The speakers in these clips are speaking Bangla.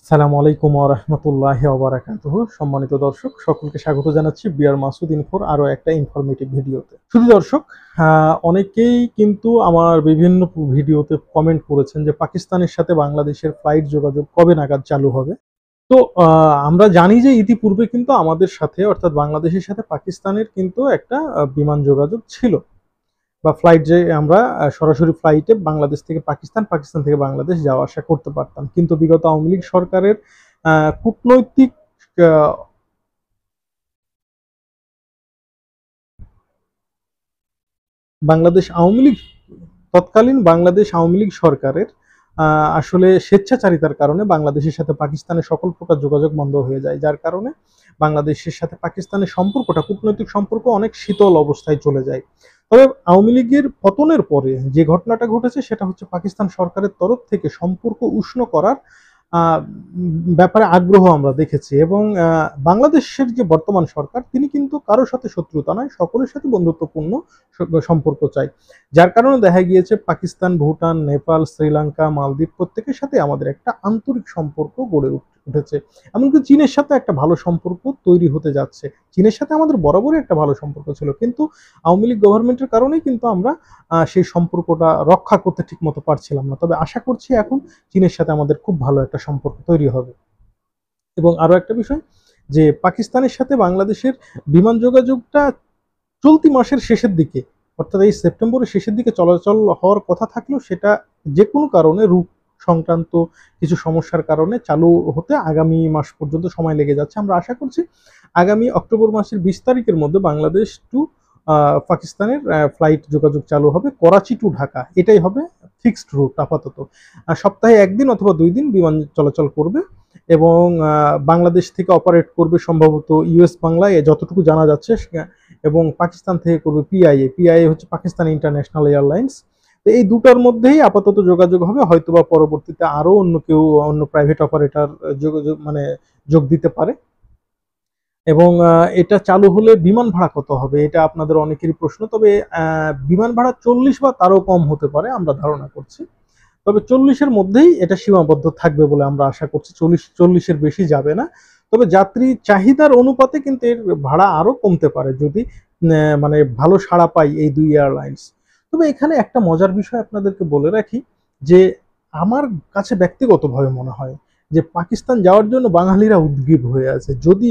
আসসালামু আলাইকুম রহমতুল্লাহ অবরাকাত সম্মানিত দর্শক সকলকে স্বাগত জানাচ্ছি বিআর মাসুদ ইনফোর আরও একটা ইনফরমেটিভ ভিডিওতে শুধু দর্শক অনেকেই কিন্তু আমার বিভিন্ন ভিডিওতে কমেন্ট করেছেন যে পাকিস্তানের সাথে বাংলাদেশের ফ্লাইট যোগাযোগ কবে নাগাদ চালু হবে তো আমরা জানি যে ইতিপূর্বে কিন্তু আমাদের সাথে অর্থাৎ বাংলাদেশের সাথে পাকিস্তানের কিন্তু একটা বিমান যোগাযোগ ছিল বা ফ্লাইট যে আমরা সরাসরি ফ্লাইটে বাংলাদেশ থেকে পাকিস্তান পাকিস্তান থেকে বাংলাদেশ যাওয়া আসা করতে পারতাম কিন্তু বিগত আওয়ামী লীগ সরকারের কূটনৈতিক বাংলাদেশ আওয়ামী লীগ তৎকালীন বাংলাদেশ আওয়ামী লীগ সরকারের আসলে স্বেচ্ছাচারিতার কারণে বাংলাদেশের সাথে পাকিস্তানের সকল প্রকার যোগাযোগ বন্ধ হয়ে যায় যার কারণে বাংলাদেশের সাথে পাকিস্তানের সম্পর্কটা কূটনৈতিক সম্পর্ক অনেক শীতল অবস্থায় চলে যায় তবে আওয়ামী লীগের পতনের পরে যে ঘটনাটা ঘটেছে সেটা হচ্ছে পাকিস্তান সরকারের তরফ থেকে সম্পর্ক উষ্ণ করার ব্যাপারে আগ্রহ আমরা দেখেছি এবং বাংলাদেশের যে বর্তমান সরকার তিনি কিন্তু কারোর সাথে শত্রুতা নয় সকলের সাথে বন্ধুত্বপূর্ণ সম্পর্ক চাই যার কারণে দেখা গিয়েছে পাকিস্তান ভুটান নেপাল শ্রীলঙ্কা মালদ্বীপ প্রত্যেকের সাথে আমাদের একটা আন্তরিক সম্পর্ক গড়ে উঠতে উঠেছে এমনকি চীনের সাথে একটা ভালো সম্পর্ক তৈরি হতে যাচ্ছে চীনের সাথে আমাদের বরাবরই একটা ভালো সম্পর্ক ছিল কিন্তু আওয়ামী লীগ গভর্নমেন্টের কারণেই কিন্তু আমরা সেই সম্পর্কটা রক্ষা করতে ঠিক মতো পারছিলাম না তবে আশা করছি এখন চীনের সাথে আমাদের খুব ভালো একটা সম্পর্ক তৈরি হবে এবং আরও একটা বিষয় যে পাকিস্তানের সাথে বাংলাদেশের বিমান যোগাযোগটা চলতি মাসের শেষের দিকে অর্থাৎ এই সেপ্টেম্বরের শেষের দিকে চলাচল হওয়ার কথা থাকলেও সেটা যে কোনো কারণে রূপ সংক্রান্ত কিছু সমস্যার কারণে চালু হতে আগামী মাস পর্যন্ত সময় লেগে যাচ্ছে আমরা আশা করছি আগামী অক্টোবর মাসের বিশ তারিখের মধ্যে বাংলাদেশ টু পাকিস্তানের ফ্লাইট যোগাযোগ চালু হবে করাচি টু ঢাকা এটাই হবে ফিক্সড রুট আপাতত সপ্তাহে একদিন অথবা দুই দিন বিমান চলাচল করবে এবং বাংলাদেশ থেকে অপারেট করবে সম্ভবত ইউএস বাংলায় যতটুকু জানা যাচ্ছে এবং পাকিস্তান থেকে করবে পিআইএ পিআইএ হচ্ছে পাকিস্তান ইন্টারন্যাশনাল এয়ারলাইন্স তো এই দুটার মধ্যেই আপাতত যোগাযোগ হবে হয়তো বা পরবর্তীতে আরও অন্য কেউ অন্য প্রাইভেট অপারেটর যোগাযোগ মানে যোগ দিতে পারে এবং এটা চালু হলে বিমান ভাড়া কত হবে এটা আপনাদের অনেকেরই প্রশ্ন তবে বিমান ভাড়া চল্লিশ বা তারও কম হতে পারে আমরা ধারণা করছি তবে চল্লিশের মধ্যেই এটা সীমাবদ্ধ থাকবে বলে আমরা আশা করছি চল্লিশ চল্লিশের বেশি যাবে না তবে যাত্রী চাহিদার অনুপাতে কিন্তু এর ভাড়া আরও কমতে পারে যদি মানে ভালো সাড়া পাই এই দুই এয়ারলাইন্স তবে এখানে একটা মজার বিষয় আপনাদেরকে বলে রাখি যে আমার কাছে ব্যক্তিগতভাবে মনে হয় যে পাকিস্তান যাওয়ার জন্য বাঙালিরা উদ্গ্রীব হয়ে আছে যদি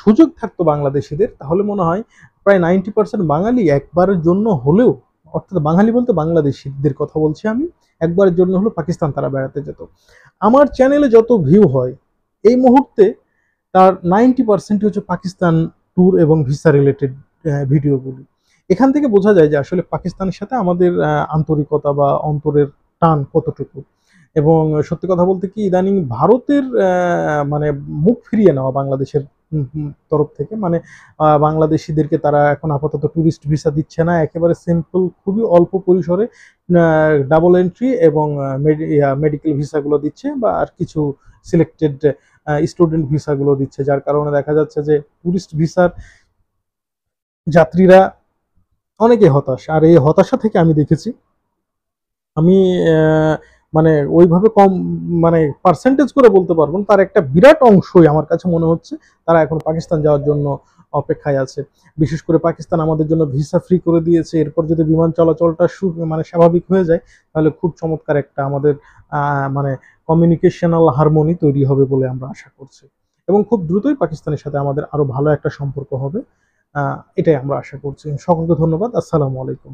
সুযোগ থাকতো বাংলাদেশিদের তাহলে মনে হয় প্রায় নাইনটি পার্সেন্ট বাঙালি একবারের জন্য হলেও অর্থাৎ বাঙালি বলতে বাংলাদেশিদের কথা বলছি আমি একবারের জন্য হলো পাকিস্তান তারা বেড়াতে যেত আমার চ্যানেলে যত ভিউ হয় এই মুহূর্তে তার নাইনটি পার্সেন্টই হচ্ছে পাকিস্তান ট্যুর এবং ভিসা রিলেটেড ভিডিওগুলি এখান থেকে বোঝা যায় যে আসলে পাকিস্তানের সাথে আমাদের আন্তরিকতা বা অন্তরের টান কতটুকু এবং সত্যি কথা বলতে কি ইদানিং ভারতের মানে মুখ ফিরিয়ে নেওয়া বাংলাদেশের তরফ থেকে মানে বাংলাদেশিদেরকে তারা এখন আপাতত ট্যুরিস্ট ভিসা দিচ্ছে না একেবারে সিম্পল খুবই অল্প পরিসরে ডাবল এন্ট্রি এবং মেডিকেল ভিসাগুলো দিচ্ছে বা আর কিছু সিলেক্টেড স্টুডেন্ট ভিসাগুলো দিচ্ছে যার কারণে দেখা যাচ্ছে যে টুরিস্ট ভিসার যাত্রীরা অনেকে হতাশ আর এই হতাশা থেকে আমি দেখেছি আমি মানে ওইভাবে কম মানে পার্সেন্টেজ করে বলতে পারবো তার একটা বিরাট অংশই আমার কাছে মনে হচ্ছে তারা এখন পাকিস্তান যাওয়ার জন্য অপেক্ষায় আছে বিশেষ করে পাকিস্তান আমাদের জন্য ভিসা ফ্রি করে দিয়েছে এরপর যদি বিমান চলাচলটা মানে স্বাভাবিক হয়ে যায় তাহলে খুব চমৎকার একটা আমাদের মানে কমিউনিকেশনাল হারমোনি তৈরি হবে বলে আমরা আশা করছি এবং খুব দ্রুতই পাকিস্তানের সাথে আমাদের আরও ভালো একটা সম্পর্ক হবে এটাই আমরা আশা করছি সকলকে ধন্যবাদ আসসালামু আলাইকুম